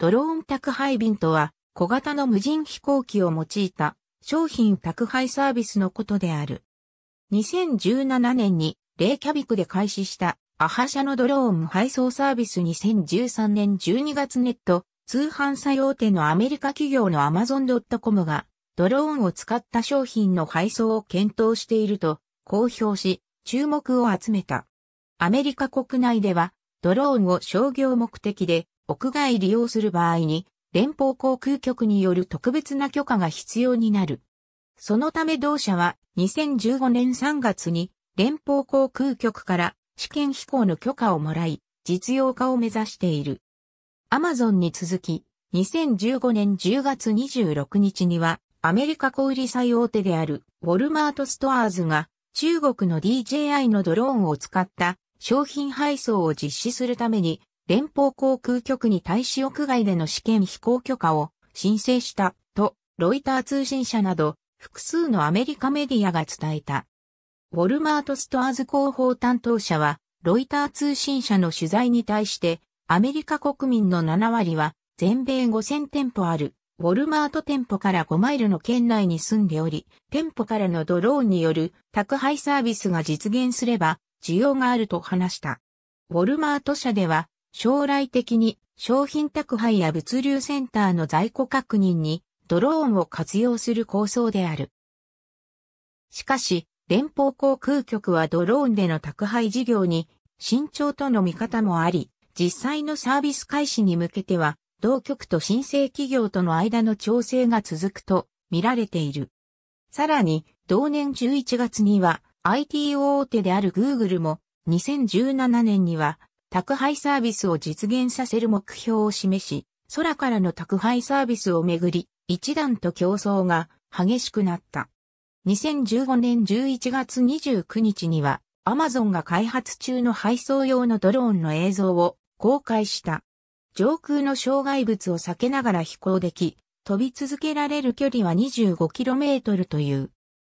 ドローン宅配便とは、小型の無人飛行機を用いた商品宅配サービスのことである。2017年に、レイキャビクで開始した、アハ社のドローン配送サービス2013年12月ネット、通販作用手のアメリカ企業のアマゾンドッ c o m が、ドローンを使った商品の配送を検討していると、公表し、注目を集めた。アメリカ国内では、ドローンを商業目的で屋外利用する場合に、連邦航空局による特別な許可が必要になる。そのため同社は2015年3月に連邦航空局から試験飛行の許可をもらい、実用化を目指している。アマゾンに続き、2015年10月26日には、アメリカ小売最大手であるウォルマートストアーズが中国の DJI のドローンを使った商品配送を実施するために連邦航空局に対し屋外での試験飛行許可を申請したとロイター通信社など複数のアメリカメディアが伝えた。ウォルマートストアーズ広報担当者はロイター通信社の取材に対してアメリカ国民の7割は全米5000店舗あるウォルマート店舗から5マイルの県内に住んでおり、店舗からのドローンによる宅配サービスが実現すれば需要があると話した。ウォルマート社では将来的に商品宅配や物流センターの在庫確認にドローンを活用する構想である。しかし、連邦航空局はドローンでの宅配事業に慎重との見方もあり、実際のサービス開始に向けては、同局と申請企業との間の調整が続くと見られている。さらに、同年11月には IT 大手である Google も2017年には宅配サービスを実現させる目標を示し、空からの宅配サービスをめぐり、一段と競争が激しくなった。2015年11月29日には、アマゾンが開発中の配送用のドローンの映像を公開した。上空の障害物を避けながら飛行でき、飛び続けられる距離は 25km という。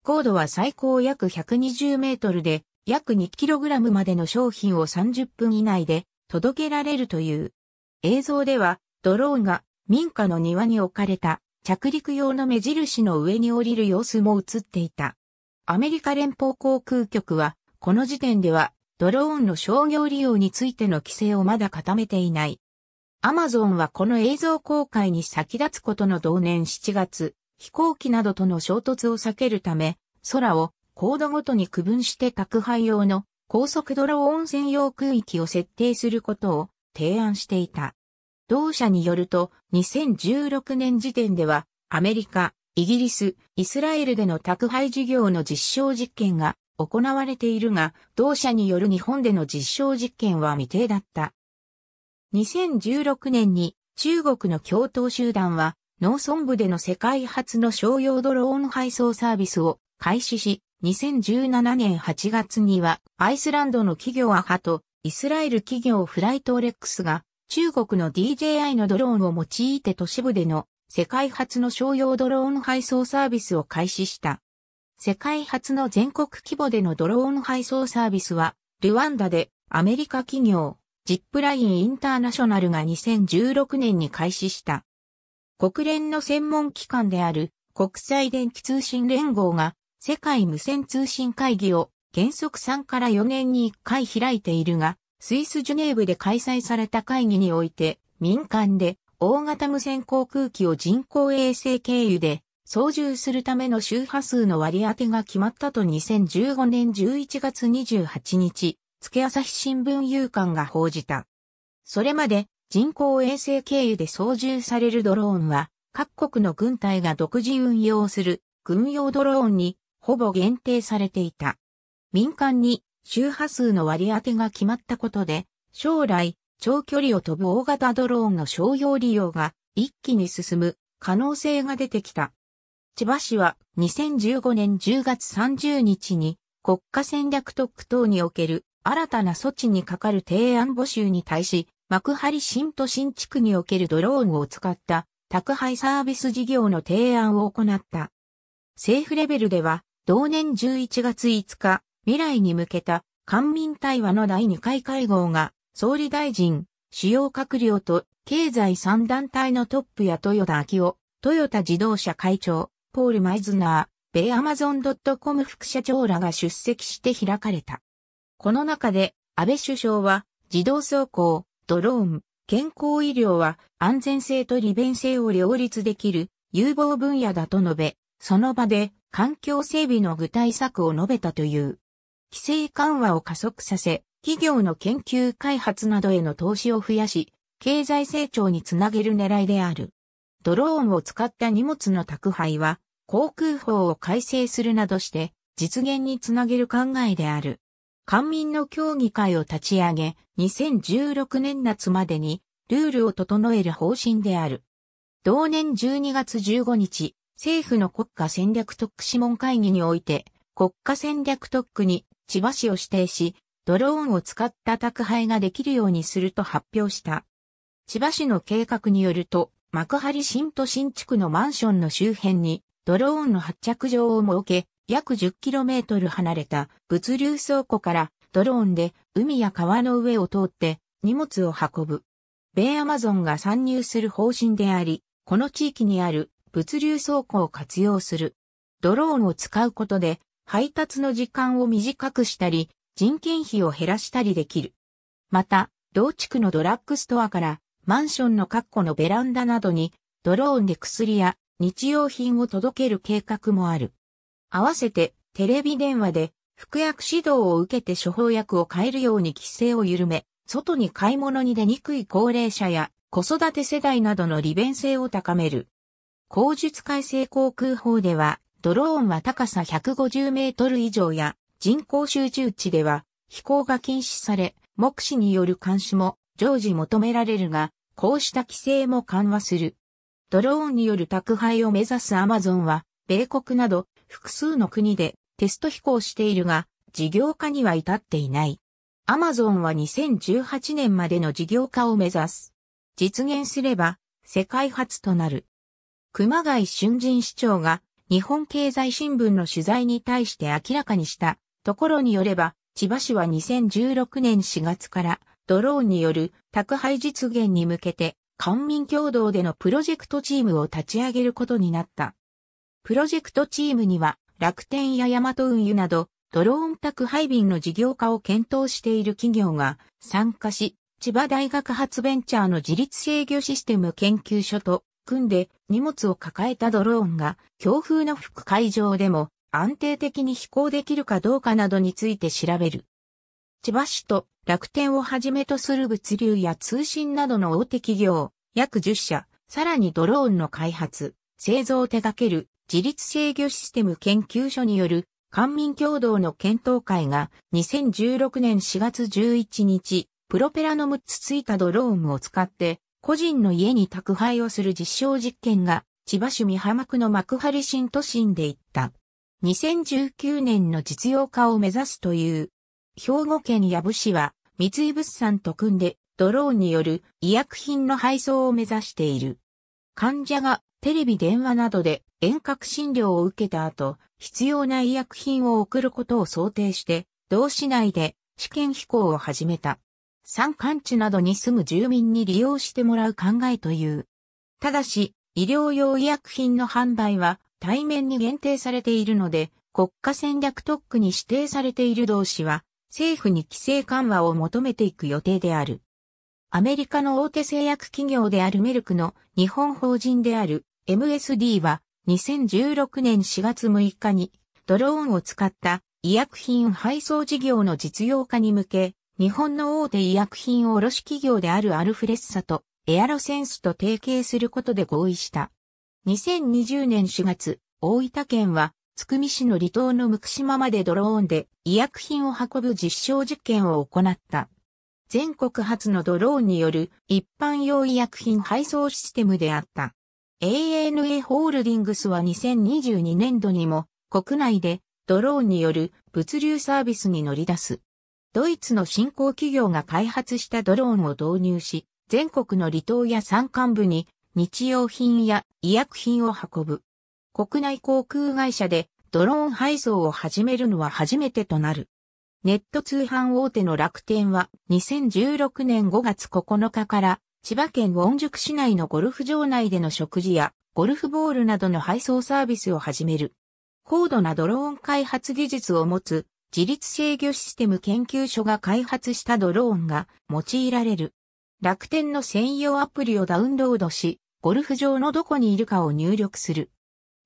高度は最高約 120m で、約 2kg までの商品を30分以内で届けられるという。映像では、ドローンが民家の庭に置かれた着陸用の目印の上に降りる様子も映っていた。アメリカ連邦航空局は、この時点ではドローンの商業利用についての規制をまだ固めていない。アマゾンはこの映像公開に先立つことの同年7月、飛行機などとの衝突を避けるため、空をコードごとに区分して宅配用の高速ドローン専用空域を設定することを提案していた。同社によると、2016年時点では、アメリカ、イギリス、イスラエルでの宅配事業の実証実験が行われているが、同社による日本での実証実験は未定だった。2016年に中国の共闘集団は農村部での世界初の商用ドローン配送サービスを開始し、2017年8月には、アイスランドの企業アハと、イスラエル企業フライトレックスが、中国の DJI のドローンを用いて都市部での世界初の商用ドローン配送サービスを開始した。世界初の全国規模でのドローン配送サービスは、ルワンダでアメリカ企業、ジップラインインターナショナルが2016年に開始した。国連の専門機関である国際電気通信連合が世界無線通信会議を原則3から4年に1回開いているが、スイス・ジュネーブで開催された会議において、民間で大型無線航空機を人工衛星経由で操縦するための周波数の割り当てが決まったと2015年11月28日、付朝日新聞有刊が報じた。それまで人工衛星経由で操縦されるドローンは各国の軍隊が独自運用する軍用ドローンにほぼ限定されていた。民間に周波数の割り当てが決まったことで、将来、長距離を飛ぶ大型ドローンの商用利用が一気に進む可能性が出てきた。千葉市は2015年10月30日に国家戦略特区等における新たな措置にかかる提案募集に対し、幕張新都心地区におけるドローンを使った宅配サービス事業の提案を行った。政府レベルでは同年11月5日、未来に向けた官民対話の第2回会合が、総理大臣、主要閣僚と経済3団体のトップや豊田昭夫、豊田自動車会長、ポール・マイズナー、米アマゾン・ドット・コム副社長らが出席して開かれた。この中で、安倍首相は、自動走行、ドローン、健康医療は安全性と利便性を両立できる有望分野だと述べ、その場で環境整備の具体策を述べたという。規制緩和を加速させ、企業の研究開発などへの投資を増やし、経済成長につなげる狙いである。ドローンを使った荷物の宅配は、航空法を改正するなどして、実現につなげる考えである。官民の協議会を立ち上げ、2016年夏までにルールを整える方針である。同年12月15日、政府の国家戦略特区諮問会議において、国家戦略特区に千葉市を指定し、ドローンを使った宅配ができるようにすると発表した。千葉市の計画によると、幕張新都心地区のマンションの周辺に、ドローンの発着場を設け、約 10km 離れた物流倉庫からドローンで海や川の上を通って荷物を運ぶ。米アマゾンが参入する方針であり、この地域にある物流倉庫を活用する。ドローンを使うことで配達の時間を短くしたり、人件費を減らしたりできる。また、同地区のドラッグストアからマンションの括弧のベランダなどにドローンで薬や日用品を届ける計画もある。合わせてテレビ電話で服薬指導を受けて処方薬を変えるように規制を緩め、外に買い物に出にくい高齢者や子育て世代などの利便性を高める。口述改正航空法では、ドローンは高さ150メートル以上や人工集中地では飛行が禁止され、目視による監視も常時求められるが、こうした規制も緩和する。ドローンによる宅配を目指すアマゾンは、米国など複数の国でテスト飛行しているが、事業化には至っていない。アマゾンは2018年までの事業化を目指す。実現すれば世界初となる。熊谷俊人市長が日本経済新聞の取材に対して明らかにしたところによれば、千葉市は2016年4月からドローンによる宅配実現に向けて官民共同でのプロジェクトチームを立ち上げることになった。プロジェクトチームには楽天やヤマト運輸などドローン宅配便の事業化を検討している企業が参加し、千葉大学発ベンチャーの自立制御システム研究所と組んで荷物を抱えたドローンが強風の吹く海上でも安定的に飛行できるかどうかなどについて調べる。千葉市と楽天をはじめとする物流や通信などの大手企業、約10社、さらにドローンの開発、製造を手掛ける自立制御システム研究所による官民共同の検討会が2016年4月11日、プロペラの6つついたドローンを使って個人の家に宅配をする実証実験が、千葉市美浜区の幕張新都心で行った。2019年の実用化を目指すという。兵庫県矢部市は、三井物産と組んで、ドローンによる医薬品の配送を目指している。患者がテレビ電話などで遠隔診療を受けた後、必要な医薬品を送ることを想定して、同市内で試験飛行を始めた。山間地などに住む住民に利用してもらう考えという。ただし、医療用医薬品の販売は対面に限定されているので、国家戦略特区に指定されている同士は、政府に規制緩和を求めていく予定である。アメリカの大手製薬企業であるメルクの日本法人である MSD は2016年4月6日にドローンを使った医薬品配送事業の実用化に向け日本の大手医薬品卸企業であるアルフレッサとエアロセンスと提携することで合意した。2020年4月、大分県は、つくみ市の離島の向島までドローンで医薬品を運ぶ実証実験を行った。全国初のドローンによる一般用医薬品配送システムであった。ANA ホールディングスは2022年度にも国内でドローンによる物流サービスに乗り出す。ドイツの新興企業が開発したドローンを導入し、全国の離島や山間部に日用品や医薬品を運ぶ。国内航空会社でドローン配送を始めるのは初めてとなる。ネット通販大手の楽天は2016年5月9日から千葉県温宿市内のゴルフ場内での食事やゴルフボールなどの配送サービスを始める。高度なドローン開発技術を持つ自立制御システム研究所が開発したドローンが用いられる。楽天の専用アプリをダウンロードし、ゴルフ場のどこにいるかを入力する。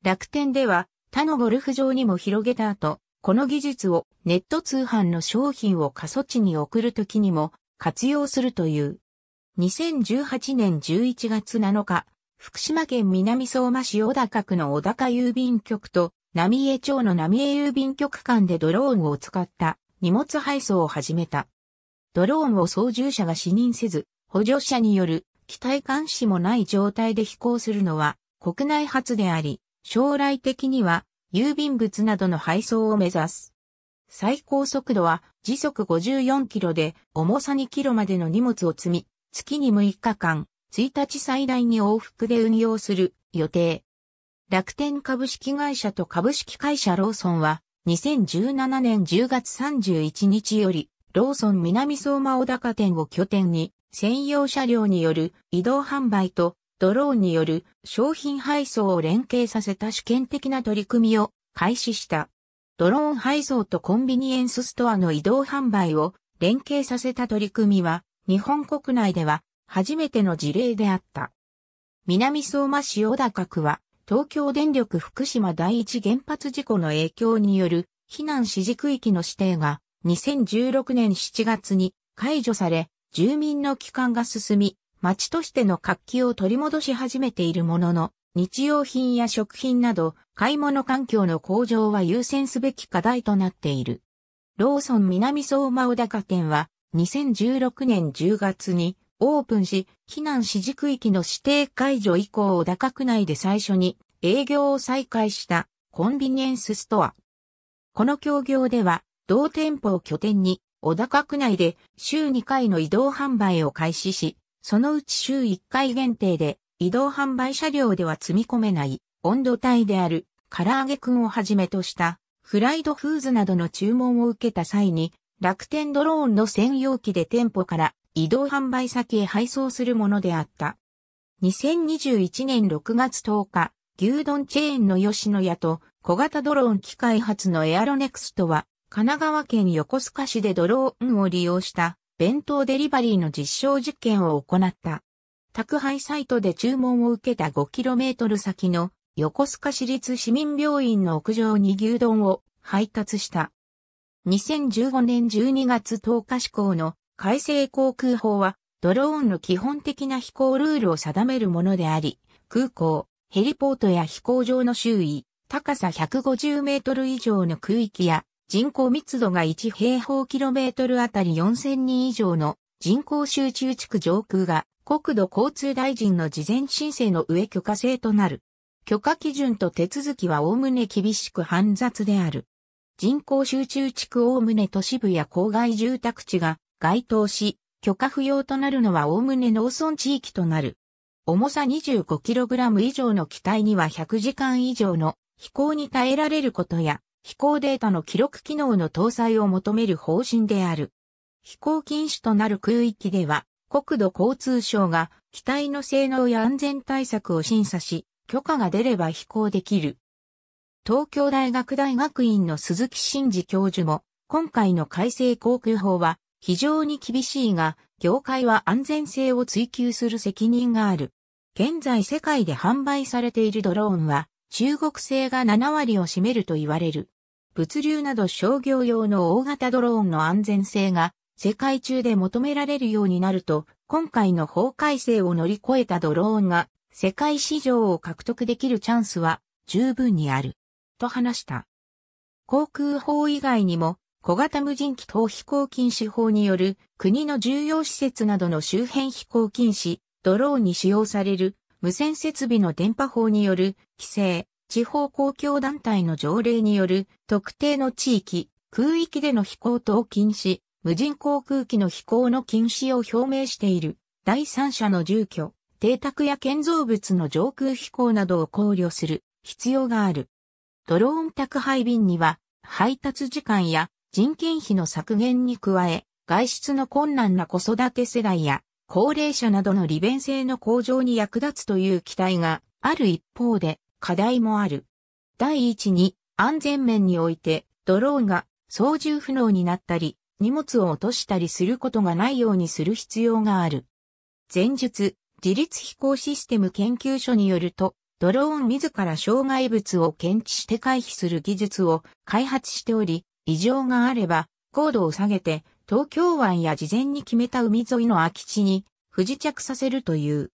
楽天では他のゴルフ場にも広げた後、この技術をネット通販の商品を過疎地に送るときにも活用するという。2018年11月7日、福島県南相馬市小高区の小高郵便局と浪江町の浪江郵便局間でドローンを使った荷物配送を始めた。ドローンを操縦者が視認せず、補助者による機体監視もない状態で飛行するのは国内初であり、将来的には郵便物などの配送を目指す。最高速度は時速54キロで重さ2キロまでの荷物を積み、月に6日間、1日最大に往復で運用する予定。楽天株式会社と株式会社ローソンは、2017年10月31日より、ローソン南相馬小高店を拠点に、専用車両による移動販売と、ドローンによる商品配送を連携させた試験的な取り組みを開始した。ドローン配送とコンビニエンスストアの移動販売を連携させた取り組みは、日本国内では初めての事例であった。南相馬市小高区は、東京電力福島第一原発事故の影響による避難指示区域の指定が2016年7月に解除され、住民の帰還が進み、町としての活気を取り戻し始めているものの、日用品や食品など、買い物環境の向上は優先すべき課題となっている。ローソン南相馬小高店は、2016年10月に、オープンし、避難指示区域の指定解除以降、小高区内で最初に営業を再開したコンビニエンスストア。この協業では、同店舗を拠点に、小高区内で週2回の移動販売を開始し、そのうち週1回限定で移動販売車両では積み込めない温度帯である唐揚げくんをはじめとしたフライドフーズなどの注文を受けた際に楽天ドローンの専用機で店舗から移動販売先へ配送するものであった。2021年6月10日、牛丼チェーンの吉野家と小型ドローン機開発のエアロネクストは、神奈川県横須賀市でドローンを利用した弁当デリバリーの実証実験を行った。宅配サイトで注文を受けた 5km 先の横須賀市立市民病院の屋上に牛丼を配達した。2015年12月10日施行の改正航空法は、ドローンの基本的な飛行ルールを定めるものであり、空港、ヘリポートや飛行場の周囲、高さ150メートル以上の空域や、人口密度が1平方キロメートルあたり4000人以上の人口集中地区上空が国土交通大臣の事前申請の上許可制となる。許可基準と手続きはおおむね厳しく煩雑である。人口集中地区おおむね都市部や郊外住宅地が該当し、許可不要となるのはおおむね農村地域となる。重さ 25kg 以上の機体には100時間以上の飛行に耐えられることや、飛行データの記録機能の搭載を求める方針である。飛行禁止となる空域では、国土交通省が機体の性能や安全対策を審査し、許可が出れば飛行できる。東京大学大学院の鈴木真二教授も、今回の改正航空法は非常に厳しいが、業界は安全性を追求する責任がある。現在世界で販売されているドローンは、中国製が7割を占めると言われる。物流など商業用の大型ドローンの安全性が世界中で求められるようになると、今回の法改正を乗り越えたドローンが世界市場を獲得できるチャンスは十分にある。と話した。航空法以外にも小型無人機等飛行禁止法による国の重要施設などの周辺飛行禁止、ドローンに使用される無線設備の電波法による規制、地方公共団体の条例による特定の地域、空域での飛行等禁止、無人航空機の飛行の禁止を表明している第三者の住居、邸宅や建造物の上空飛行などを考慮する必要がある。ドローン宅配便には配達時間や人件費の削減に加え、外出の困難な子育て世代や高齢者などの利便性の向上に役立つという期待がある一方で課題もある。第一に安全面においてドローンが操縦不能になったり荷物を落としたりすることがないようにする必要がある。前述、自立飛行システム研究所によると、ドローン自ら障害物を検知して回避する技術を開発しており、異常があれば、高度を下げて、東京湾や事前に決めた海沿いの空き地に不時着させるという。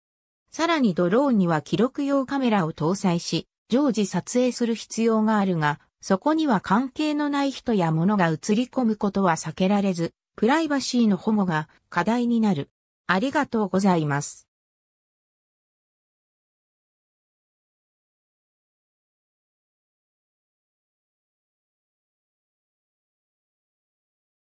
さらにドローンには記録用カメラを搭載し、常時撮影する必要があるが、そこには関係のない人や物が映り込むことは避けられず、プライバシーの保護が課題になる。ありがとうございます。